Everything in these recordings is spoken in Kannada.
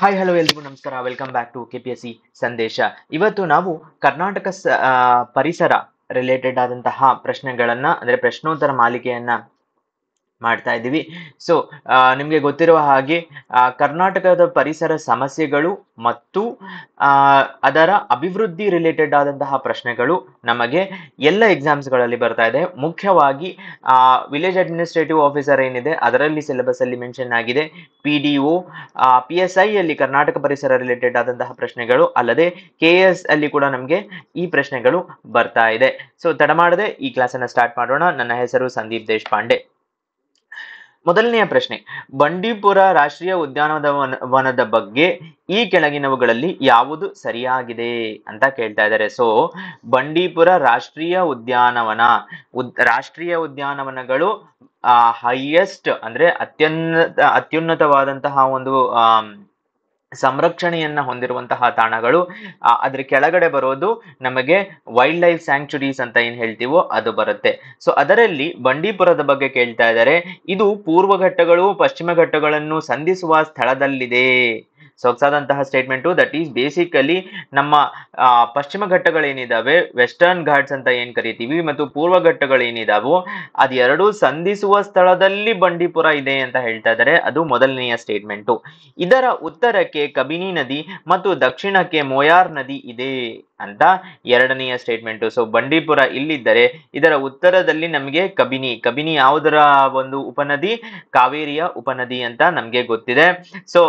ಹಾಯ್ ಹಲೋ ಎಲ್ರಿಗೂ ನಮಸ್ಕಾರ welcome back to K P S C ಸಂದೇಶ ಇವತ್ತು ನಾವು ಕರ್ನಾಟಕ ಪರಿಸರ ರಿಲೇಟೆಡ್ ಆದಂತಹ ಪ್ರಶ್ನೆಗಳನ್ನ ಅಂದ್ರೆ ಪ್ರಶ್ನೋತ್ತರ ಮಾಲಿಕೆಯನ್ನ ಮಾಡ್ತಾ ಇದ್ದೀವಿ ಸೊ ನಿಮಗೆ ಗೊತ್ತಿರುವ ಹಾಗೆ ಕರ್ನಾಟಕದ ಪರಿಸರ ಸಮಸ್ಯೆಗಳು ಮತ್ತು ಅದರ ಅಭಿವೃದ್ಧಿ ರಿಲೇಟೆಡ್ ಆದಂತಹ ಪ್ರಶ್ನೆಗಳು ನಮಗೆ ಎಲ್ಲ ಎಕ್ಸಾಮ್ಸ್ಗಳಲ್ಲಿ ಬರ್ತಾ ಇದೆ ಮುಖ್ಯವಾಗಿ ವಿಲೇಜ್ ಅಡ್ಮಿನಿಸ್ಟ್ರೇಟಿವ್ ಆಫೀಸರ್ ಏನಿದೆ ಅದರಲ್ಲಿ ಸಿಲೆಬಸ್ ಅಲ್ಲಿ ಮೆನ್ಷನ್ ಆಗಿದೆ P D O P S I ಅಲ್ಲಿ ಕರ್ನಾಟಕ ಪರಿಸರ ರಿಲೇಟೆಡ್ ಆದಂತಹ ಪ್ರಶ್ನೆಗಳು ಅಲ್ಲದೆ ಕೆ ಎಸ್ ಅಲ್ಲಿ ಕೂಡ ನಮಗೆ ಈ ಪ್ರಶ್ನೆಗಳು ಬರ್ತಾ ಇದೆ ಸೊ ತಡ ಮಾಡದೆ ಈ ಕ್ಲಾಸನ್ನು ಸ್ಟಾರ್ಟ್ ಮಾಡೋಣ ನನ್ನ ಹೆಸರು ಸಂದೀಪ್ ದೇಶಪಾಂಡೆ ಮೊದಲನೆಯ ಪ್ರಶ್ನೆ ಬಂಡೀಪುರ ರಾಷ್ಟ್ರೀಯ ಉದ್ಯಾನದ ವನದ ಬಗ್ಗೆ ಈ ಕೆಳಗಿನವುಗಳಲ್ಲಿ ಯಾವುದು ಸರಿಯಾಗಿದೆ ಅಂತ ಕೇಳ್ತಾ ಇದ್ದಾರೆ ಸೊ ಬಂಡೀಪುರ ರಾಷ್ಟ್ರೀಯ ಉದ್ಯಾನವನ ರಾಷ್ಟ್ರೀಯ ಉದ್ಯಾನವನಗಳು ಹೈಯೆಸ್ಟ್ ಅಂದ್ರೆ ಅತ್ಯನ್ನ ಅತ್ಯುನ್ನತವಾದಂತಹ ಒಂದು ಸಂರಕ್ಷಣೆಯನ್ನ ಹೊಂದಿರುವಂತಹ ತಾಣಗಳು ಅದ್ರ ಕೆಳಗಡೆ ಬರೋದು ನಮಗೆ ವೈಲ್ಡ್ ಲೈಫ್ ಸ್ಯಾಂಕ್ಚುರೀಸ್ ಅಂತ ಏನ್ ಹೇಳ್ತೀವೋ ಅದು ಬರುತ್ತೆ ಸೊ ಅದರಲ್ಲಿ ಬಂಡೀಪುರದ ಬಗ್ಗೆ ಕೇಳ್ತಾ ಇದ್ದಾರೆ ಇದು ಪೂರ್ವ ಘಟ್ಟಗಳು ಪಶ್ಚಿಮ ಘಟ್ಟಗಳನ್ನು ಸಂಧಿಸುವ ಸ್ಥಳದಲ್ಲಿದೆ ಸೊಗಸಾದಂತಹ ಸ್ಟೇಟ್ಮೆಂಟು ದಟ್ ಈಸ್ ಬೇಸಿಕಲಿ ನಮ್ಮ ಪಶ್ಚಿಮ ಘಟ್ಟಗಳೇನಿದ್ದಾವೆ ವೆಸ್ಟರ್ನ್ ಘಾಟ್ಸ್ ಅಂತ ಏನು ಕರಿತೀವಿ ಮತ್ತು ಪೂರ್ವ ಘಟ್ಟಗಳೇನಿದಾವೋ ಅದೆರಡು ಸಂಧಿಸುವ ಸ್ಥಳದಲ್ಲಿ ಬಂಡೀಪುರ ಇದೆ ಅಂತ ಹೇಳ್ತಾ ಇದ್ದಾರೆ ಅದು ಮೊದಲನೆಯ ಸ್ಟೇಟ್ಮೆಂಟು ಇದರ ಉತ್ತರಕ್ಕೆ ಕಬಿನಿ ನದಿ ಮತ್ತು ದಕ್ಷಿಣಕ್ಕೆ ಮೊಯಾರ್ ನದಿ ಇದೆ ಅಂತ ಎರಡನೆಯ ಸ್ಟೇಟ್ಮೆಂಟು ಸೊ ಬಂಡೀಪುರ ಇಲ್ಲಿದ್ದರೆ ಇದರ ಉತ್ತರದಲ್ಲಿ ನಮಗೆ ಕಬಿನಿ ಕಬಿನಿ ಯಾವುದರ ಒಂದು ಉಪನದಿ ಕಾವೇರಿಯ ಉಪನದಿ ಅಂತ ನಮಗೆ ಗೊತ್ತಿದೆ ಸೊ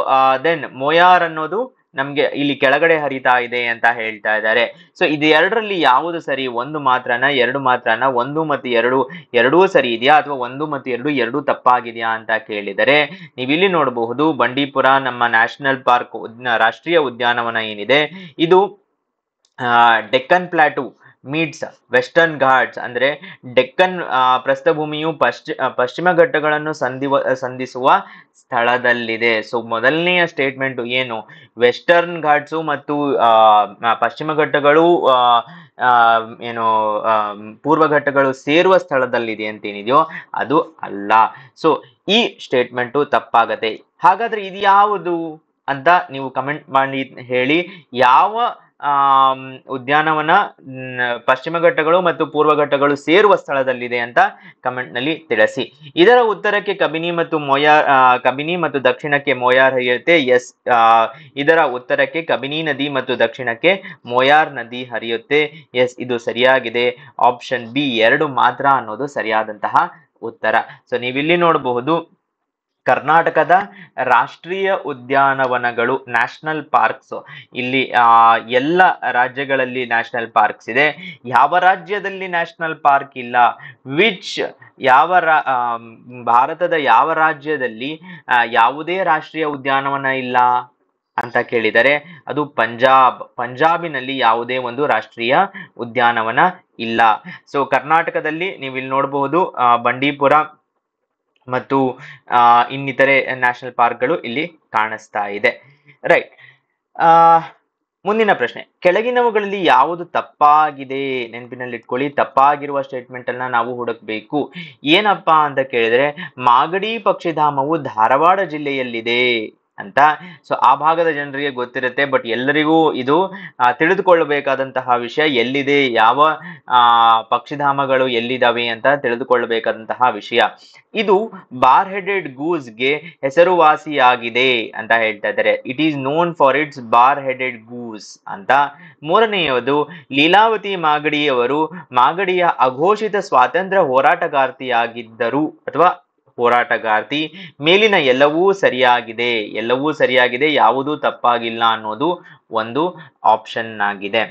ದೆನ್ ಮೊಯಾರ್ ಅನ್ನೋದು ನಮ್ಗೆ ಇಲ್ಲಿ ಕೆಳಗಡೆ ಹರಿತಾ ಇದೆ ಅಂತ ಹೇಳ್ತಾ ಇದ್ದಾರೆ ಸೊ ಇದು ಎರಡರಲ್ಲಿ ಯಾವುದು ಸರಿ ಒಂದು ಮಾತ್ರನ ಎರಡು ಮಾತ್ರನ ಒಂದು ಮತ್ತು ಎರಡು ಎರಡೂ ಸರಿ ಇದೆಯಾ ಅಥವಾ ಒಂದು ಮತ್ತು ಎರಡು ಎರಡೂ ತಪ್ಪಾಗಿದೆಯಾ ಅಂತ ಕೇಳಿದರೆ ನೀವಿಲ್ಲಿ ನೋಡಬಹುದು ಬಂಡೀಪುರ ನಮ್ಮ ನ್ಯಾಷನಲ್ ಪಾರ್ಕ್ ರಾಷ್ಟ್ರೀಯ ಉದ್ಯಾನವನ ಏನಿದೆ ಇದು Deccan plateau meets Western Ghats ಅಂದರೆ ಡೆಕ್ಕನ್ ಪ್ರಸ್ಥಭೂಮಿಯು ಪಶ್ಚಿ ಪಶ್ಚಿಮ ಘಟ್ಟಗಳನ್ನು ಸಂಧಿವ ಸಂಧಿಸುವ ಸ್ಥಳದಲ್ಲಿದೆ ಸೊ ಮೊದಲನೆಯ ಸ್ಟೇಟ್ಮೆಂಟು ಏನು ವೆಸ್ಟರ್ನ್ ಘಾಟ್ಸು ಮತ್ತು ಪಶ್ಚಿಮ ಘಟ್ಟಗಳು ಏನು ಪೂರ್ವ ಘಟ್ಟಗಳು ಸೇರುವ ಸ್ಥಳದಲ್ಲಿದೆ ಅಂತೇನಿದೆಯೋ ಅದು ಅಲ್ಲ ಸೊ ಈ ಸ್ಟೇಟ್ಮೆಂಟು ತಪ್ಪಾಗತ್ತೆ ಹಾಗಾದ್ರೆ ಇದು ಯಾವುದು ಅಂತ ನೀವು ಕಮೆಂಟ್ ಮಾಡಿ ಹೇಳಿ ಯಾವ ಉದ್ಯಾನವನ ಪಶ್ಚಿಮ ಘಟ್ಟಗಳು ಮತ್ತು ಪೂರ್ವ ಘಟ್ಟಗಳು ಸೇರುವ ಸ್ಥಳದಲ್ಲಿದೆ ಅಂತ ಕಮೆಂಟ್ ನಲ್ಲಿ ತಿಳಿಸಿ ಇದರ ಉತ್ತರಕ್ಕೆ ಕಬಿನಿ ಮತ್ತು ಮೊಯಾರ್ ಕಬಿನಿ ಮತ್ತು ದಕ್ಷಿಣಕ್ಕೆ ಮೊಯಾರ್ ಹರಿಯುತ್ತೆ ಎಸ್ ಇದರ ಉತ್ತರಕ್ಕೆ ಕಬಿನಿ ನದಿ ಮತ್ತು ದಕ್ಷಿಣಕ್ಕೆ ಮೊಯಾರ್ ನದಿ ಹರಿಯುತ್ತೆ ಎಸ್ ಇದು ಸರಿಯಾಗಿದೆ ಆಪ್ಷನ್ ಬಿ ಎರಡು ಮಾತ್ರ ಅನ್ನೋದು ಸರಿಯಾದಂತಹ ಉತ್ತರ ಸೊ ನೀವಿಲ್ಲಿ ನೋಡಬಹುದು ಕರ್ನಾಟಕದ ರಾಷ್ಟ್ರೀಯ ಉದ್ಯಾನವನಗಳು ನ್ಯಾಷನಲ್ ಪಾರ್ಕ್ಸ್ ಇಲ್ಲಿ ಎಲ್ಲ ರಾಜ್ಯಗಳಲ್ಲಿ ನ್ಯಾಷನಲ್ ಪಾರ್ಕ್ಸ್ ಇದೆ ಯಾವ ರಾಜ್ಯದಲ್ಲಿ ನ್ಯಾಷನಲ್ ಪಾರ್ಕ್ ಇಲ್ಲ ವಿಚ್ ಯಾವ ಭಾರತದ ಯಾವ ರಾಜ್ಯದಲ್ಲಿ ಯಾವುದೇ ರಾಷ್ಟ್ರೀಯ ಉದ್ಯಾನವನ ಇಲ್ಲ ಅಂತ ಕೇಳಿದರೆ ಅದು ಪಂಜಾಬ್ ಪಂಜಾಬಿನಲ್ಲಿ ಯಾವುದೇ ಒಂದು ರಾಷ್ಟ್ರೀಯ ಉದ್ಯಾನವನ ಇಲ್ಲ ಸೊ ಕರ್ನಾಟಕದಲ್ಲಿ ನೀವು ಇಲ್ಲಿ ನೋಡಬಹುದು ಬಂಡೀಪುರ ಮತ್ತು ಇನ್ನಿತರೆ ನ್ಯಾಷನಲ್ ಪಾರ್ಕ್ಗಳು ಇಲ್ಲಿ ಕಾಣಿಸ್ತಾ ಇದೆ ರೈಟ್ ಮುಂದಿನ ಪ್ರಶ್ನೆ ಕೆಳಗಿನವುಗಳಲ್ಲಿ ಯಾವುದು ತಪ್ಪಾಗಿದೆ ನೆನಪಿನಲ್ಲಿ ಇಟ್ಕೊಳ್ಳಿ ತಪ್ಪಾಗಿರುವ ಸ್ಟೇಟ್ಮೆಂಟ್ ಅನ್ನ ನಾವು ಹುಡುಕಬೇಕು ಏನಪ್ಪಾ ಅಂತ ಕೇಳಿದ್ರೆ ಮಾಗಡಿ ಪಕ್ಷಿಧಾಮವು ಧಾರವಾಡ ಜಿಲ್ಲೆಯಲ್ಲಿದೆ ಅಂತ ಸೊ ಆ ಭಾಗದ ಜನರಿಗೆ ಗೊತ್ತಿರುತ್ತೆ ಬಟ್ ಎಲ್ಲರಿಗೂ ಇದು ತಿಳಿದುಕೊಳ್ಳಬೇಕಾದಂತಹ ವಿಷಯ ಎಲ್ಲಿದೆ ಯಾವ ಪಕ್ಷಿಧಾಮಗಳು ಎಲ್ಲಿದ್ದಾವೆ ಅಂತ ತಿಳಿದುಕೊಳ್ಳಬೇಕಾದಂತಹ ವಿಷಯ ಇದು ಬಾರ್ ಹೆಡೆಡ್ ಗೂಸ್ಗೆ ಹೆಸರುವಾಸಿಯಾಗಿದೆ ಅಂತ ಹೇಳ್ತಾ ಇದ್ದಾರೆ it is known for its bar headed goose ಅಂತ ಮೂರನೆಯದು ಲೀಲಾವತಿ ಮಾಗಡಿಯವರು ಮಾಗಡಿಯ ಅಘೋಷಿತ ಸ್ವಾತಂತ್ರ್ಯ ಹೋರಾಟಗಾರ್ತಿಯಾಗಿದ್ದರು ಅಥವಾ ಹೋರಾಟಗಾರ್ತಿ ಮೇಲಿನ ಎಲ್ಲವೂ ಸರಿಯಾಗಿದೆ ಎಲ್ಲವೂ ಸರಿಯಾಗಿದೆ ಯಾವುದೂ ತಪ್ಪಾಗಿಲ್ಲ ಅನ್ನೋದು ಒಂದು ಆಪ್ಷನ್ ಆಗಿದೆ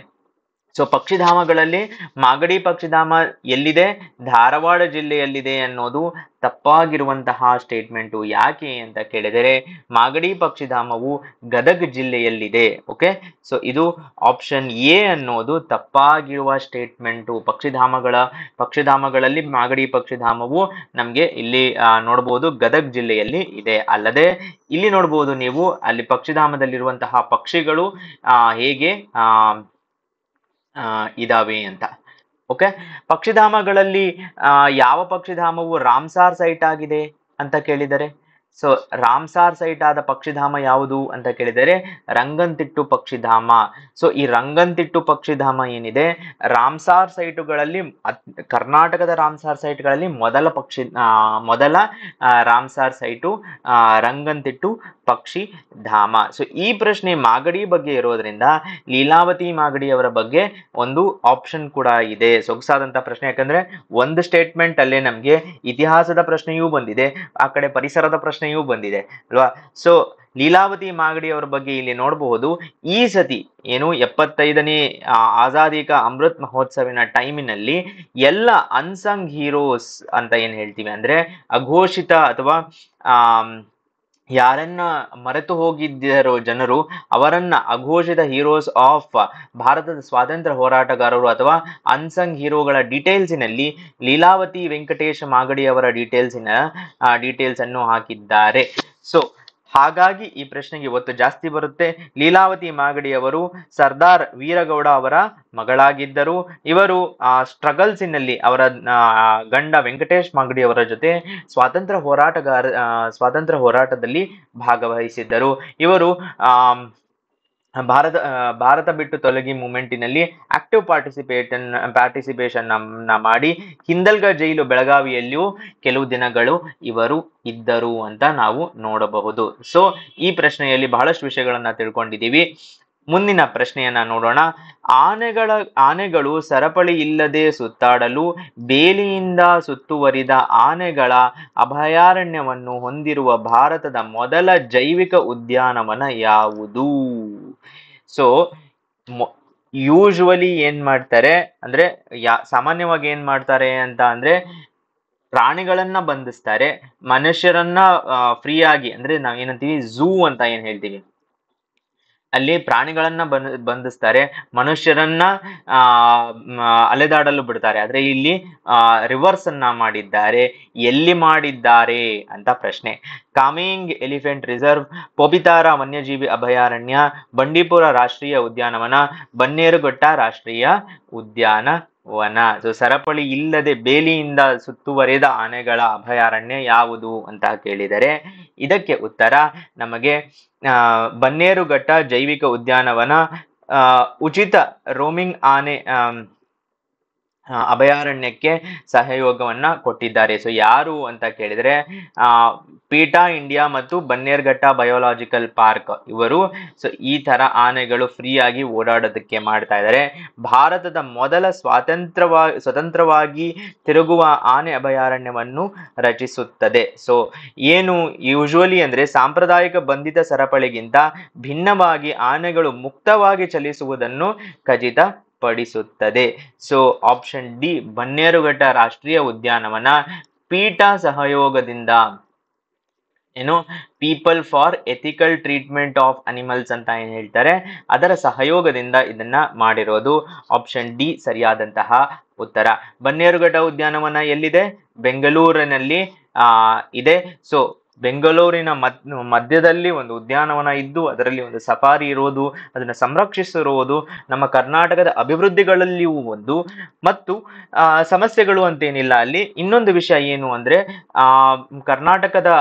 ಸೊ ಪಕ್ಷಿಧಾಮಗಳಲ್ಲಿ ಮಾಗಡಿ ಪಕ್ಷಿಧಾಮ ಎಲ್ಲಿದೆ ಧಾರವಾಡ ಜಿಲ್ಲೆಯಲ್ಲಿದೆ ಅನ್ನೋದು ತಪ್ಪಾಗಿರುವಂತಹ ಸ್ಟೇಟ್ಮೆಂಟು ಯಾಕೆ ಅಂತ ಕೇಳಿದರೆ ಮಾಗಡಿ ಪಕ್ಷಿಧಾಮವು ಗದಗ ಜಿಲ್ಲೆಯಲ್ಲಿದೆ ಓಕೆ ಸೊ ಇದು ಆಪ್ಷನ್ ಎ ಅನ್ನೋದು ತಪ್ಪಾಗಿರುವ ಸ್ಟೇಟ್ಮೆಂಟು ಪಕ್ಷಿಧಾಮಗಳ ಪಕ್ಷಿಧಾಮಗಳಲ್ಲಿ ಮಾಗಡಿ ಪಕ್ಷಿಧಾಮವು ನಮಗೆ ಇಲ್ಲಿ ನೋಡ್ಬೋದು ಗದಗ ಜಿಲ್ಲೆಯಲ್ಲಿ ಇದೆ ಅಲ್ಲದೆ ಇಲ್ಲಿ ನೋಡ್ಬೋದು ನೀವು ಅಲ್ಲಿ ಪಕ್ಷಿಧಾಮದಲ್ಲಿರುವಂತಹ ಪಕ್ಷಿಗಳು ಹೇಗೆ ಇದಾವೆ ಅಂತ ಓಕೆ ಪಕ್ಷಿಧಾಮಗಳಲ್ಲಿ ಯಾವ ಪಕ್ಷಿಧಾಮವು ರಾಮ್ಸಾರ್ ಸೈಟ್ ಆಗಿದೆ ಅಂತ ಕೇಳಿದರೆ ಸೊ ರಾಮ್ಸಾರ್ ಸೈಟ್ ಆದ ಪಕ್ಷಿಧಾಮ ಯಾವುದು ಅಂತ ಕೇಳಿದರೆ ರಂಗಂತಿಟ್ಟು ಪಕ್ಷಿಧಾಮ ಸೊ ಈ ರಂಗಂತಿಟ್ಟು ಪಕ್ಷಿಧಾಮ ಏನಿದೆ ರಾಮ್ಸಾರ್ ಸೈಟುಗಳಲ್ಲಿ ಕರ್ನಾಟಕದ ರಾಮ್ಸಾರ್ ಸೈಟ್ಗಳಲ್ಲಿ ಮೊದಲ ಪಕ್ಷಿ ಮೊದಲ ರಾಮ್ಸಾರ್ ಸೈಟು ರಂಗಂತಿಟ್ಟು ಪಕ್ಷಿ ಧಾಮ ಸೊ ಈ ಪ್ರಶ್ನೆ ಮಾಗಡಿ ಬಗ್ಗೆ ಇರೋದ್ರಿಂದ ಲೀಲಾವತಿ ಮಾಗಡಿ ಅವರ ಬಗ್ಗೆ ಒಂದು ಆಪ್ಷನ್ ಕೂಡ ಇದೆ ಸೊಗಸಾದಂತ ಪ್ರಶ್ನೆ ಯಾಕಂದ್ರೆ ಒಂದು ಸ್ಟೇಟ್ಮೆಂಟ್ ಅಲ್ಲೇ ನಮಗೆ ಇತಿಹಾಸದ ಪ್ರಶ್ನೆಯೂ ಬಂದಿದೆ ಆ ಕಡೆ ಪರಿಸರದ ಪ್ರಶ್ನೆಯೂ ಬಂದಿದೆ ಅಲ್ವಾ ಸೊ ಲೀಲಾವತಿ ಮಾಗಡಿ ಅವರ ಬಗ್ಗೆ ಇಲ್ಲಿ ನೋಡಬಹುದು ಈ ಸತಿ ಏನು ಎಪ್ಪತ್ತೈದನೇ ಆಜಾದಿ ಕಾ ಅಮೃತ್ ಮಹೋತ್ಸವಿನ ಟೈಮಿನಲ್ಲಿ ಎಲ್ಲ ಅನ್ಸಂಗ್ ಹೀರೋಸ್ ಅಂತ ಏನು ಹೇಳ್ತೀವಿ ಅಂದ್ರೆ ಅಘೋಷಿತ ಅಥವಾ ಯಾರನ್ನ ಮರೆತು ಹೋಗಿದ್ದರು ಜನರು ಅವರನ್ನ ಅಘೋಷಿತ ಹೀರೋಸ್ ಆಫ್ ಭಾರತದ ಸ್ವಾತಂತ್ರ್ಯ ಹೋರಾಟಗಾರರು ಅಥವಾ ಅನ್ಸಂಗ್ ಹೀರೋಗಳ ಡೀಟೇಲ್ಸಿನಲ್ಲಿ ಲೀಲಾವತಿ ವೆಂಕಟೇಶ ಮಾಗಡಿ ಅವರ ಡೀಟೇಲ್ಸಿನ ಡೀಟೇಲ್ಸ್ ಅನ್ನು ಹಾಕಿದ್ದಾರೆ ಸೊ ಹಾಗಾಗಿ ಈ ಪ್ರಶ್ನೆಗೆ ಒತ್ತು ಜಾಸ್ತಿ ಬರುತ್ತೆ ಲೀಲಾವತಿ ಮಾಗಡಿ ಅವರು ಸರ್ದಾರ್ ವೀರಗೌಡ ಅವರ ಮಗಳಾಗಿದ್ದರು ಇವರು ಆ ಸ್ಟ್ರಗಲ್ಸಿನಲ್ಲಿ ಅವರ ಗಂಡ ವೆಂಕಟೇಶ್ ಮಾಗಡಿ ಅವರ ಜೊತೆ ಸ್ವಾತಂತ್ರ್ಯ ಹೋರಾಟಗಾರ ಸ್ವಾತಂತ್ರ್ಯ ಹೋರಾಟದಲ್ಲಿ ಭಾಗವಹಿಸಿದ್ದರು ಇವರು ಭಾರತ ಭಾರತ ಬಿಟ್ಟು ತೊಲಗಿ ಮೂಮೆಂಟಿನಲ್ಲಿ ಆಕ್ಟಿವ್ ಪಾರ್ಟಿಸಿಪೇಟನ್ ಪಾರ್ಟಿಸಿಪೇಷನ್ ಮಾಡಿ ಹಿಂದಲ್ಗ ಜೈಲು ಬೆಳಗಾವಿಯಲ್ಲಿಯೂ ಕೆಲವು ದಿನಗಳು ಇವರು ಇದ್ದರು ಅಂತ ನಾವು ನೋಡಬಹುದು ಸೊ ಈ ಪ್ರಶ್ನೆಯಲ್ಲಿ ಬಹಳಷ್ಟು ವಿಷಯಗಳನ್ನ ತಿಳ್ಕೊಂಡಿದ್ದೀವಿ ಮುಂದಿನ ಪ್ರಶ್ನೆಯನ್ನ ನೋಡೋಣ ಆನೆಗಳ ಆನೆಗಳು ಸರಪಳಿ ಇಲ್ಲದೆ ಸುತ್ತಾಡಲು ಬೇಲಿಯಿಂದ ಸುತ್ತುವರಿದ ಆನೆಗಳ ಅಭಯಾರಣ್ಯವನ್ನು ಹೊಂದಿರುವ ಭಾರತದ ಮೊದಲ ಜೈವಿಕ ಉದ್ಯಾನವನ ಯಾವುದು ಸೊ ಯೂಶುವಲಿ ಏನ್ ಮಾಡ್ತಾರೆ ಅಂದ್ರೆ ಯಾ ಸಾಮಾನ್ಯವಾಗಿ ಏನ್ ಮಾಡ್ತಾರೆ ಅಂತ ಅಂದ್ರೆ ಪ್ರಾಣಿಗಳನ್ನ ಬಂಧಿಸ್ತಾರೆ ಮನುಷ್ಯರನ್ನ ಫ್ರೀಯಾಗಿ ಅಂದ್ರೆ ನಾವ್ ಏನಂತೀವಿ ಝೂ ಅಂತ ಏನ್ ಹೇಳ್ತೀವಿ ಅಲ್ಲಿ ಪ್ರಾಣಿಗಳನ್ನ ಬಂದು ಬಂಧಿಸ್ತಾರೆ ಮನುಷ್ಯರನ್ನ ಆ ಅಲೆದಾಡಲು ಬಿಡ್ತಾರೆ ಆದ್ರೆ ಇಲ್ಲಿ ರಿವರ್ಸ್ ಅನ್ನ ಮಾಡಿದ್ದಾರೆ ಎಲ್ಲಿ ಮಾಡಿದ್ದಾರೆ ಅಂತ ಪ್ರಶ್ನೆ ಕಾಮಿಂಗ್ ಎಲಿಫೆಂಟ್ ರಿಸರ್ವ್ ಪೋಪಿತಾರ ವನ್ಯಜೀವಿ ಅಭಯಾರಣ್ಯ ಬಂಡೀಪುರ ರಾಷ್ಟ್ರೀಯ ಉದ್ಯಾನವನ ಬನ್ನೇರುಘಟ್ಟ ರಾಷ್ಟ್ರೀಯ ಉದ್ಯಾನ ವನ ಸೊ ಸರಪಳಿ ಇಲ್ಲದೆ ಬೇಲಿಯಿಂದ ಸುತ್ತುವರೆದ ಆನೆಗಳ ಅಭಯಾರಣ್ಯ ಯಾವುದು ಅಂತ ಕೇಳಿದರೆ ಇದಕ್ಕೆ ಉತ್ತರ ನಮಗೆ ಬನ್ನೇರುಘಟ್ಟ ಜೈವಿಕ ಉದ್ಯಾನವನ ಉಚಿತ ರೋಮಿಂಗ್ ಆನೆ ಅಭಯಾರಣ್ಯಕ್ಕೆ ಸಹಯೋಗವನ್ನ ಕೊಟ್ಟಿದ್ದಾರೆ ಸೊ ಯಾರು ಅಂತ ಕೇಳಿದ್ರೆ ಆ ಪೀಟಾ ಇಂಡಿಯಾ ಮತ್ತು ಬನ್ನೇರ್ಘಟ್ಟ ಬಯೋಲಾಜಿಕಲ್ ಪಾರ್ಕ್ ಇವರು ಸೊ ಈ ತರ ಆನೆಗಳು ಫ್ರೀ ಆಗಿ ಓಡಾಡೋದಕ್ಕೆ ಮಾಡ್ತಾ ಇದ್ದಾರೆ ಭಾರತದ ಮೊದಲ ಸ್ವಾತಂತ್ರ್ಯವಾ ಸ್ವತಂತ್ರವಾಗಿ ತಿರುಗುವ ಆನೆ ಅಭಯಾರಣ್ಯವನ್ನು ರಚಿಸುತ್ತದೆ ಸೊ ಏನು ಯೂಶುವಲಿ ಅಂದ್ರೆ ಸಾಂಪ್ರದಾಯಿಕ ಬಂಧಿತ ಸರಪಳಿಗಿಂತ ಭಿನ್ನವಾಗಿ ಆನೆಗಳು ಮುಕ್ತವಾಗಿ ಚಲಿಸುವುದನ್ನು ಖಚಿತ ಪಡಿಸುತ್ತದೆ ಸೊ ಆಪ್ಷನ್ ಡಿ ಬನ್ನೇರುಘಟ್ಟ ರಾಷ್ಟ್ರೀಯ ಉದ್ಯಾನವನ ಪೀಠ ಸಹಯೋಗದಿಂದ ಏನು people for ethical treatment of animals ಅಂತ ಏನು ಹೇಳ್ತಾರೆ ಅದರ ಸಹಯೋಗದಿಂದ ಇದನ್ನ ಮಾಡಿರೋದು ಆಪ್ಷನ್ ಡಿ ಸರಿಯಾದಂತಹ ಉತ್ತರ ಬನ್ನೇರುಘಟ್ಟ ಉದ್ಯಾನವನ ಎಲ್ಲಿದೆ ಬೆಂಗಳೂರಿನಲ್ಲಿ ಇದೆ ಸೊ ಬೆಂಗಳೂರಿನ ಮದ್ ಮಧ್ಯದಲ್ಲಿ ಒಂದು ಉದ್ಯಾನವನ ಇದ್ದು ಅದರಲ್ಲಿ ಒಂದು ಸಫಾರಿ ಇರುವುದು ಅದನ್ನು ಸಂರಕ್ಷಿಸಿರುವುದು ನಮ್ಮ ಕರ್ನಾಟಕದ ಅಭಿವೃದ್ಧಿಗಳಲ್ಲಿಯೂ ಒಂದು ಮತ್ತು ಸಮಸ್ಯೆಗಳು ಅಂತೇನಿಲ್ಲ ಅಲ್ಲಿ ಇನ್ನೊಂದು ವಿಷಯ ಏನು ಅಂದರೆ ಕರ್ನಾಟಕದ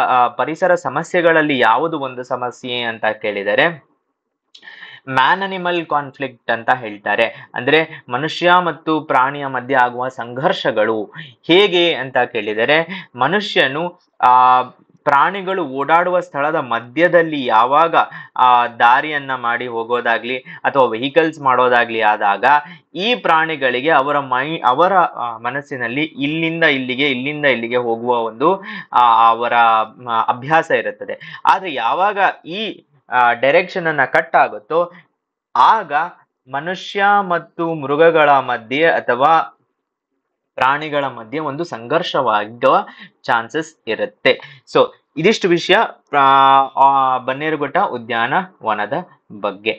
ಪರಿಸರ ಸಮಸ್ಯೆಗಳಲ್ಲಿ ಯಾವುದು ಒಂದು ಸಮಸ್ಯೆ ಅಂತ ಕೇಳಿದರೆ ಮ್ಯಾನ್ ಅನಿಮಲ್ ಕಾನ್ಫ್ಲಿಕ್ಟ್ ಅಂತ ಹೇಳ್ತಾರೆ ಅಂದ್ರೆ ಮನುಷ್ಯ ಮತ್ತು ಪ್ರಾಣಿಯ ಮಧ್ಯೆ ಆಗುವ ಸಂಘರ್ಷಗಳು ಹೇಗೆ ಅಂತ ಕೇಳಿದರೆ ಮನುಷ್ಯನು ಆ ಪ್ರಾಣಿಗಳು ಓಡಾಡುವ ಸ್ಥಳದ ಮಧ್ಯದಲ್ಲಿ ಯಾವಾಗ ಆ ದಾರಿಯನ್ನ ಮಾಡಿ ಹೋಗೋದಾಗ್ಲಿ ಅಥವಾ ವೆಹಿಕಲ್ಸ್ ಮಾಡೋದಾಗ್ಲಿ ಆದಾಗ ಈ ಪ್ರಾಣಿಗಳಿಗೆ ಅವರ ಮೈ ಅವರ ಮನಸ್ಸಿನಲ್ಲಿ ಇಲ್ಲಿಂದ ಇಲ್ಲಿಗೆ ಇಲ್ಲಿಂದ ಇಲ್ಲಿಗೆ ಹೋಗುವ ಒಂದು ಅವರ ಅಭ್ಯಾಸ ಇರುತ್ತದೆ ಆದ್ರೆ ಯಾವಾಗ ಈ ಡೈರೆಕ್ಷನ್ ಅನ್ನ ಕಟ್ ಆಗುತ್ತೋ ಆಗ ಮನುಷ್ಯ ಮತ್ತು ಮೃಗಗಳ ಮಧ್ಯೆ ಅಥವಾ ಪ್ರಾಣಿಗಳ ಮಧ್ಯೆ ಒಂದು ಸಂಘರ್ಷವಾಗುವ ಚಾನ್ಸಸ್ ಇರುತ್ತೆ ಸೊ ಇದಿಷ್ಟು ವಿಷಯ ಬನ್ನೇರುಘಟ್ಟ ಉದ್ಯಾನವನದ ಬಗ್ಗೆ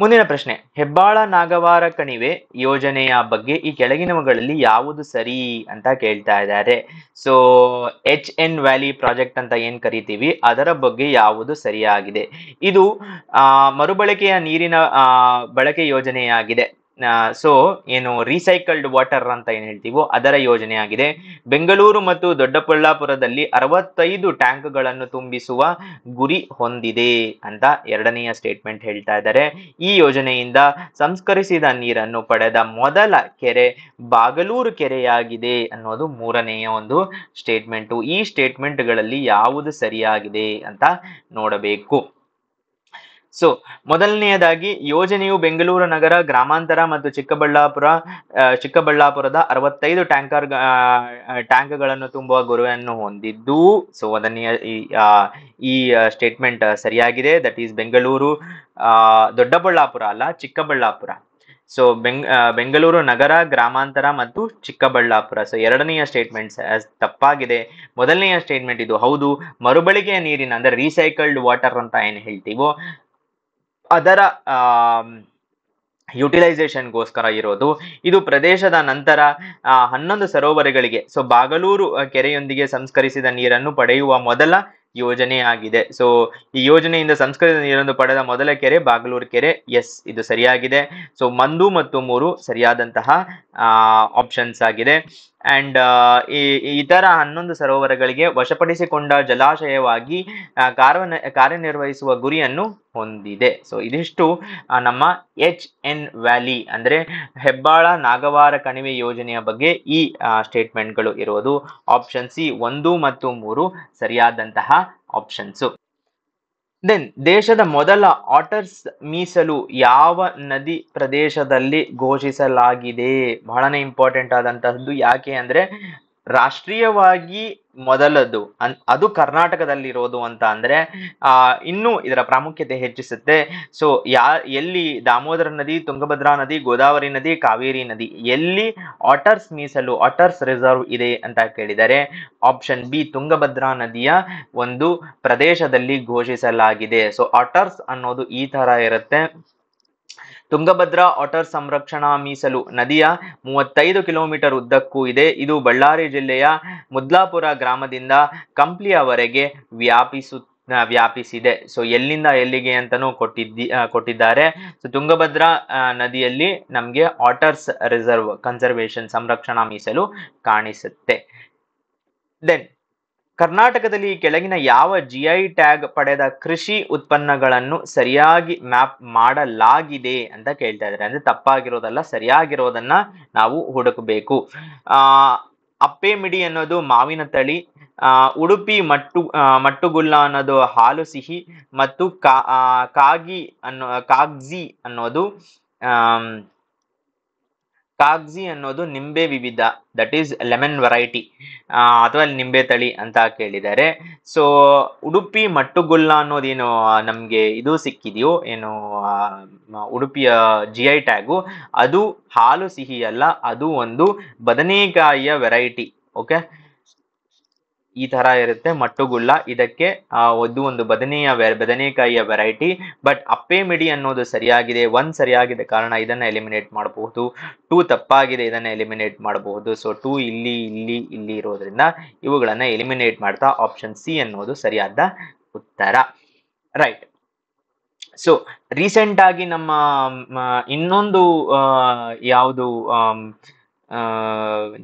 ಮುಂದಿನ ಪ್ರಶ್ನೆ ಹೆಬ್ಬಾಳ ನಾಗವಾರ ಕಣಿವೆ ಯೋಜನೆಯ ಬಗ್ಗೆ ಈ ಕೆಳಗಿನವುಗಳಲ್ಲಿ ಯಾವುದು ಸರಿ ಅಂತ ಕೇಳ್ತಾ ಇದ್ದಾರೆ so H N valley project ಅಂತ ಏನ್ ಕರಿತೀವಿ ಅದರ ಬಗ್ಗೆ ಯಾವುದು ಸರಿಯಾಗಿದೆ ಇದು ಮರುಬಳಕೆಯ ನೀರಿನ ಬಳಕೆ ಯೋಜನೆಯಾಗಿದೆ ಸೊ ಏನು ರೀಸೈಕಲ್ಡ್ ವಾಟರ್ ಅಂತ ಏನು ಹೇಳ್ತೀವೋ ಅದರ ಯೋಜನೆ ಆಗಿದೆ ಬೆಂಗಳೂರು ಮತ್ತು ದೊಡ್ಡಬಳ್ಳಾಪುರದಲ್ಲಿ ಅರವತ್ತೈದು ಟ್ಯಾಂಕ್ಗಳನ್ನು ತುಂಬಿಸುವ ಗುರಿ ಹೊಂದಿದೆ ಅಂತ ಎರಡನೆಯ ಸ್ಟೇಟ್ಮೆಂಟ್ ಹೇಳ್ತಾ ಇದ್ದಾರೆ ಈ ಯೋಜನೆಯಿಂದ ಸಂಸ್ಕರಿಸಿದ ನೀರನ್ನು ಪಡೆದ ಮೊದಲ ಕೆರೆ ಬಾಗಲೂರು ಕೆರೆಯಾಗಿದೆ ಅನ್ನೋದು ಮೂರನೆಯ ಒಂದು ಸ್ಟೇಟ್ಮೆಂಟು ಈ ಸ್ಟೇಟ್ಮೆಂಟ್ಗಳಲ್ಲಿ ಯಾವುದು ಸರಿಯಾಗಿದೆ ಅಂತ ನೋಡಬೇಕು ಸೊ ಮೊದಲನೆಯದಾಗಿ ಯೋಜನೆಯು ಬೆಂಗಳೂರು ನಗರ ಗ್ರಾಮಾಂತರ ಮತ್ತು ಚಿಕ್ಕಬಳ್ಳಾಪುರ ಚಿಕ್ಕಬಳ್ಳಾಪುರದ ಅರವತ್ತೈದು ಟ್ಯಾಂಕರ್ ಟ್ಯಾಂಕ್ಗಳನ್ನು ತುಂಬುವ ಗುರುವನ್ನು ಹೊಂದಿದ್ದು ಸೊ ಅದನ್ನ ಈ ಸ್ಟೇಟ್ಮೆಂಟ್ ಸರಿಯಾಗಿದೆ ದಟ್ ಈಸ್ ಬೆಂಗಳೂರು ದೊಡ್ಡಬಳ್ಳಾಪುರ ಅಲ್ಲ ಚಿಕ್ಕಬಳ್ಳಾಪುರ ಸೊ ಬೆಂಗ್ ಬೆಂಗಳೂರು ನಗರ ಗ್ರಾಮಾಂತರ ಮತ್ತು ಚಿಕ್ಕಬಳ್ಳಾಪುರ ಸೊ ಎರಡನೆಯ ಸ್ಟೇಟ್ಮೆಂಟ್ ತಪ್ಪಾಗಿದೆ ಮೊದಲನೆಯ ಸ್ಟೇಟ್ಮೆಂಟ್ ಇದು ಹೌದು ಮರುಬಳಕೆಯ ನೀರಿನ ಅಂದರೆ ರೀಸೈಕಲ್ಡ್ ವಾಟರ್ ಅಂತ ಏನು ಹೇಳ್ತೀವೋ ಅದರ ಯುಟಿಲೈಸೇಷನ್ಗೋಸ್ಕರ ಇರೋದು ಇದು ಪ್ರದೇಶದ ನಂತರ ಹನ್ನೊಂದು ಸರೋವರಗಳಿಗೆ ಸೊ ಬಾಗಲೂರು ಕೆರೆಯೊಂದಿಗೆ ಸಂಸ್ಕರಿಸಿದ ನೀರನ್ನು ಪಡೆಯುವ ಮೊದಲ ಯೋಜನೆ ಆಗಿದೆ ಸೊ ಈ ಯೋಜನೆಯಿಂದ ಸಂಸ್ಕರಿಸಿದ ನೀರನ್ನು ಪಡೆದ ಮೊದಲ ಕೆರೆ ಬಾಗಲೂರು ಕೆರೆ ಎಸ್ ಇದು ಸರಿಯಾಗಿದೆ ಸೊ ಒಂದು ಮತ್ತು ಮೂರು ಸರಿಯಾದಂತಹ ಆಪ್ಷನ್ಸ್ ಆಗಿದೆ ಅಂಡ್ uh, ಈ ಇತರ ಹನ್ನೊಂದು ಸರೋವರಗಳಿಗೆ ವಶಪಡಿಸಿಕೊಂಡ ಜಲಾಶಯವಾಗಿ ಕಾರ್ಯ ಕಾರ್ಯನಿರ್ವಹಿಸುವ ಗುರಿಯನ್ನು ಹೊಂದಿದೆ ಸೊ ಇದಿಷ್ಟು ನಮ್ಮ ಎಚ್ ಎನ್ ವ್ಯಾಲಿ ಅಂದ್ರೆ ಹೆಬ್ಬಾಳ ನಾಗವಾರ ಕಣಿವೆ ಯೋಜನೆಯ ಬಗ್ಗೆ ಈ ಸ್ಟೇಟ್ಮೆಂಟ್ಗಳು ಇರುವುದು ಆಪ್ಷನ್ ಸಿ ಒಂದು ಮತ್ತು ಮೂರು ಸರಿಯಾದಂತಹ ಆಪ್ಷನ್ಸು ದೆನ್ ದೇಶದ ಮೊದಲ ಆಟರ್ಸ್ ಮೀಸಲು ಯಾವ ನದಿ ಪ್ರದೇಶದಲ್ಲಿ ಘೋಷಿಸಲಾಗಿದೆ ಬಹಳನೇ ಇಂಪಾರ್ಟೆಂಟ್ ಆದಂತಹದ್ದು ಯಾಕೆ ಅಂದ್ರೆ ರಾಷ್ಟ್ರೀಯವಾಗಿ ಮೊದಲದು ಅನ್ ಅದು ಕರ್ನಾಟಕದಲ್ಲಿರೋದು ಅಂತ ಅಂದ್ರೆ ಆ ಇನ್ನೂ ಇದರ ಪ್ರಾಮುಖ್ಯತೆ ಹೆಚ್ಚಿಸುತ್ತೆ ಸೊ ಯಾ ಎಲ್ಲಿ ದಾಮೋದರ ನದಿ ತುಂಗಭದ್ರಾ ನದಿ ಗೋದಾವರಿ ನದಿ ಕಾವೇರಿ ನದಿ ಎಲ್ಲಿ ಆಟರ್ಸ್ ಮೀಸಲು ಆಟರ್ಸ್ ರಿಸರ್ವ್ ಇದೆ ಅಂತ ಕೇಳಿದರೆ ಆಪ್ಷನ್ ಬಿ ತುಂಗಭದ್ರಾ ನದಿಯ ಒಂದು ಪ್ರದೇಶದಲ್ಲಿ ಘೋಷಿಸಲಾಗಿದೆ ಸೊ ಆಟರ್ಸ್ ಅನ್ನೋದು ಈ ತರ ಇರುತ್ತೆ ತುಂಗಭದ್ರಾ ವಾಟರ್ ಸಂರಕ್ಷಣಾ ಮೀಸಲು ನದಿಯ ಮೂವತ್ತೈದು ಕಿಲೋಮೀಟರ್ ಉದ್ದಕ್ಕೂ ಇದೆ ಇದು ಬಳ್ಳಾರಿ ಜಿಲ್ಲೆಯ ಮುದ್ಲಾಪುರ ಗ್ರಾಮದಿಂದ ಕಂಪ್ಲಿಯವರೆಗೆ ವ್ಯಾಪಿಸು ವ್ಯಾಪಿಸಿದೆ ಸೊ ಎಲ್ಲಿಂದ ಎಲ್ಲಿಗೆ ಅಂತಲೂ ಕೊಟ್ಟಿದ್ದಿ ಕೊಟ್ಟಿದ್ದಾರೆ ಸೊ ತುಂಗಭದ್ರಾ ನದಿಯಲ್ಲಿ ನಮಗೆ ಆಟರ್ಸ್ ರಿಸರ್ವ್ ಕನ್ಸರ್ವೇಷನ್ ಸಂರಕ್ಷಣಾ ಮೀಸಲು ಕಾಣಿಸುತ್ತೆ ದೆನ್ ಕರ್ನಾಟಕದಲ್ಲಿ ಕೆಳಗಿನ ಯಾವ ಜಿಐ ಟ್ಯಾಗ್ ಪಡೆದ ಕೃಷಿ ಉತ್ಪನ್ನಗಳನ್ನು ಸರಿಯಾಗಿ ಮ್ಯಾಪ್ ಮಾಡಲಾಗಿದೆ ಅಂತ ಕೇಳ್ತಾ ಇದ್ದಾರೆ ಅಂದ್ರೆ ತಪ್ಪಾಗಿರೋದಲ್ಲ ಸರಿಯಾಗಿರೋದನ್ನ ನಾವು ಹುಡುಕಬೇಕು ಆ ಅನ್ನೋದು ಮಾವಿನ ತಳಿ ಉಡುಪಿ ಮಟ್ಟು ಮಟ್ಟುಗುಲ್ಲ ಅನ್ನೋದು ಹಾಲು ಸಿಹಿ ಮತ್ತು ಕಾ ಕಾಗಿ ಅನ್ನೋ ಕಾಗ್ಜಿ ಅನ್ನೋದು ಕಾಗ್ಜಿ ಅನ್ನೋದು ನಿಂಬೆ ವಿವಿಧ ದಟ್ ಈಸ್ ಲೆಮನ್ ವೆರೈಟಿ ಅಥವಾ ನಿಂಬೆ ತಳಿ ಅಂತ ಕೇಳಿದ್ದಾರೆ ಸೊ ಉಡುಪಿ ಮಟ್ಟುಗುಲ್ಲ ಅನ್ನೋದೇನು ನಮಗೆ ಇದು ಸಿಕ್ಕಿದೆಯೋ ಏನು ಉಡುಪಿಯ ಜಿ ಐ ಟ್ಯಾಗು ಅದು ಹಾಲು ಸಿಹಿಯಲ್ಲ ಅದು ಒಂದು ಬದನೆಕಾಯಿಯ ವೆರೈಟಿ ಓಕೆ ಈ ತರ ಇರುತ್ತೆ ಮಟ್ಟುಗುಳ್ಳ ಇದಕ್ಕೆ ಒಂದು ಒಂದು ಬದನೆಯ ಬದನೆಕಾಯಿಯ ವೆರೈಟಿ ಬಟ್ ಅಪ್ಪೆ ಮಿಡಿ ಅನ್ನೋದು ಸರಿಯಾಗಿದೆ ಒಂದ್ ಸರಿಯಾಗಿದೆ ಕಾರಣ ಇದನ್ನ ಎಲಿಮಿನೇಟ್ ಮಾಡಬಹುದು ಟೂ ತಪ್ಪಾಗಿದೆ ಇದನ್ನ ಎಲಿಮಿನೇಟ್ ಮಾಡಬಹುದು ಸೊ ಟೂ ಇಲ್ಲಿ ಇಲ್ಲಿ ಇಲ್ಲಿ ಇರೋದ್ರಿಂದ ಇವುಗಳನ್ನ ಎಲಿಮಿನೇಟ್ ಮಾಡ್ತಾ ಆಪ್ಷನ್ ಸಿ ಅನ್ನೋದು ಸರಿಯಾದ ಉತ್ತರ ರೈಟ್ ಸೊ ರೀಸೆಂಟ್ ಆಗಿ ನಮ್ಮ ಇನ್ನೊಂದು ಯಾವುದು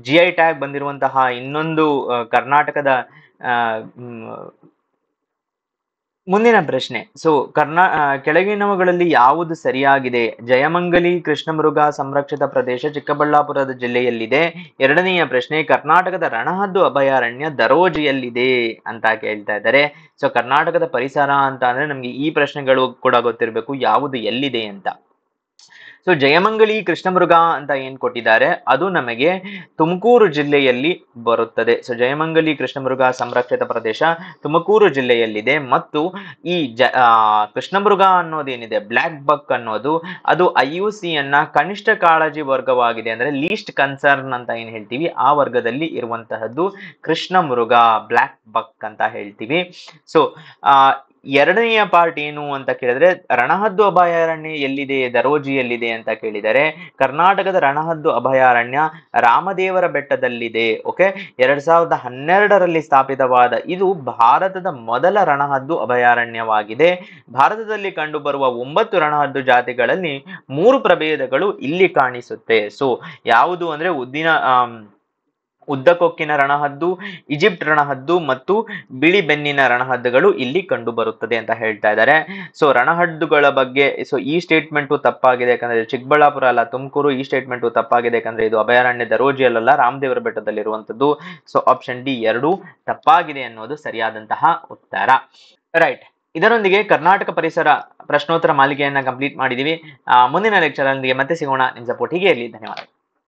ಜಿ ಐ ಟ್ಯಾಗ್ ಬಂದಿರುವಂತಹ ಇನ್ನೊಂದು ಕರ್ನಾಟಕದ ಮುಂದಿನ ಪ್ರಶ್ನೆ ಸೊ ಕರ್ನಾ ಕೆಳಗಿನವುಗಳಲ್ಲಿ ಯಾವುದು ಸರಿಯಾಗಿದೆ ಜಯಮಂಗಲಿ ಕೃಷ್ಣಮೃಗ ಸಂರಕ್ಷಿತ ಪ್ರದೇಶ ಚಿಕ್ಕಬಳ್ಳಾಪುರದ ಜಿಲ್ಲೆಯಲ್ಲಿದೆ ಎರಡನೆಯ ಪ್ರಶ್ನೆ ಕರ್ನಾಟಕದ ರಣಹದ್ದು ಅಭಯಾರಣ್ಯ ದರೋಜಿಯಲ್ಲಿದೆ ಅಂತ ಕೇಳ್ತಾ ಇದ್ದಾರೆ ಸೊ ಕರ್ನಾಟಕದ ಪರಿಸರ ಅಂತ ಅಂದ್ರೆ ನಮ್ಗೆ ಈ ಪ್ರಶ್ನೆಗಳು ಕೂಡ ಗೊತ್ತಿರಬೇಕು ಯಾವುದು ಎಲ್ಲಿದೆ ಅಂತ ಸೊ ಜಯಮಂಗಲಿ ಕೃಷ್ಣಮೃಗ ಅಂತ ಏನ್ ಕೊಟ್ಟಿದ್ದಾರೆ ಅದು ನಮಗೆ ತುಮಕೂರು ಜಿಲ್ಲೆಯಲ್ಲಿ ಬರುತ್ತದೆ ಸೊ ಜಯಮಂಗಲಿ ಕೃಷ್ಣಮೃಗ ಸಂರಕ್ಷಿತ ಪ್ರದೇಶ ತುಮಕೂರು ಜಿಲ್ಲೆಯಲ್ಲಿದೆ ಮತ್ತು ಈ ಜ ಕೃಷ್ಣಮೃಗ ಅನ್ನೋದೇನಿದೆ ಬ್ಲ್ಯಾಕ್ ಬಕ್ ಅನ್ನೋದು ಅದು ಐ ಯು ಸಿ ಅನ್ನ ಕನಿಷ್ಠ ಕಾಳಜಿ ವರ್ಗವಾಗಿದೆ ಅಂದ್ರೆ ಲೀಸ್ಟ್ ಕನ್ಸರ್ನ್ ಅಂತ ಏನ್ ಹೇಳ್ತೀವಿ ಆ ವರ್ಗದಲ್ಲಿ ಇರುವಂತಹದ್ದು ಕೃಷ್ಣಮೃಗ ಬ್ಲ್ಯಾಕ್ ಬಕ್ ಅಂತ ಹೇಳ್ತೀವಿ ಸೊ ಎರಡನೆಯ ಪಾರ್ಟ್ ಏನು ಅಂತ ಕೇಳಿದ್ರೆ ರಣಹದ್ದು ಅಭಯಾರಣ್ಯ ಎಲ್ಲಿದೆ ದರೋಜಿಯಲ್ಲಿದೆ ಅಂತ ಕೇಳಿದರೆ ಕರ್ನಾಟಕದ ರಣಹದ್ದು ಅಭಯಾರಣ್ಯ ರಾಮದೇವರ ಬೆಟ್ಟದಲ್ಲಿದೆ ಓಕೆ ಎರಡ್ ಸಾವಿರದ ಹನ್ನೆರಡರಲ್ಲಿ ಸ್ಥಾಪಿತವಾದ ಇದು ಭಾರತದ ಮೊದಲ ರಣಹದ್ದು ಅಭಯಾರಣ್ಯವಾಗಿದೆ ಭಾರತದಲ್ಲಿ ಕಂಡುಬರುವ ಒಂಬತ್ತು ರಣಹದ್ದು ಜಾತಿಗಳಲ್ಲಿ ಮೂರು ಪ್ರಭೇದಗಳು ಇಲ್ಲಿ ಕಾಣಿಸುತ್ತೆ ಸೊ ಯಾವುದು ಅಂದ್ರೆ ಉದ್ದಿನ ಉದ್ದಕೊಕ್ಕಿನ ರಣಹದ್ದು ಈಜಿಪ್ಟ್ ರಣಹದ್ದು ಮತ್ತು ಬಿಳಿ ಬೆನ್ನಿನ ರಣಹದ್ದುಗಳು ಇಲ್ಲಿ ಕಂಡು ಬರುತ್ತದೆ ಅಂತ ಹೇಳ್ತಾ ಇದ್ದಾರೆ ಸೊ ರಣಹದ್ದುಗಳ ಬಗ್ಗೆ ಸೊ ಈ ಸ್ಟೇಟ್ಮೆಂಟು ತಪ್ಪಾಗಿದೆ ಯಾಕಂದ್ರೆ ಚಿಕ್ಕಬಳ್ಳಾಪುರ ಅಲ್ಲ ತುಮಕೂರು ಈ ಸ್ಟೇಟ್ಮೆಂಟು ತಪ್ಪಾಗಿದೆ ಯಾಕಂದ್ರೆ ಇದು ಅಭಯಾರಣ್ಯ ರೋಜಿಯಲ್ಲ ರಾಮದೇವರ ಇರುವಂತದ್ದು ಸೊ ಆಪ್ಷನ್ ಡಿ ಎರಡು ತಪ್ಪಾಗಿದೆ ಅನ್ನೋದು ಸರಿಯಾದಂತಹ ಉತ್ತರ ರೈಟ್ ಇದರೊಂದಿಗೆ ಕರ್ನಾಟಕ ಪರಿಸರ ಪ್ರಶ್ನೋತ್ತರ ಮಾಲಿಕೆಯನ್ನ ಕಂಪ್ಲೀಟ್ ಮಾಡಿದೀವಿ ಮುಂದಿನ ಲೆಕ್ಚರ್ ಮತ್ತೆ ಸಿಗೋಣ ನಿಮ್ಮ ಸಪೋರ್ಟ್ ಹೀಗೆ ಇರಲಿ ಧನ್ಯವಾದ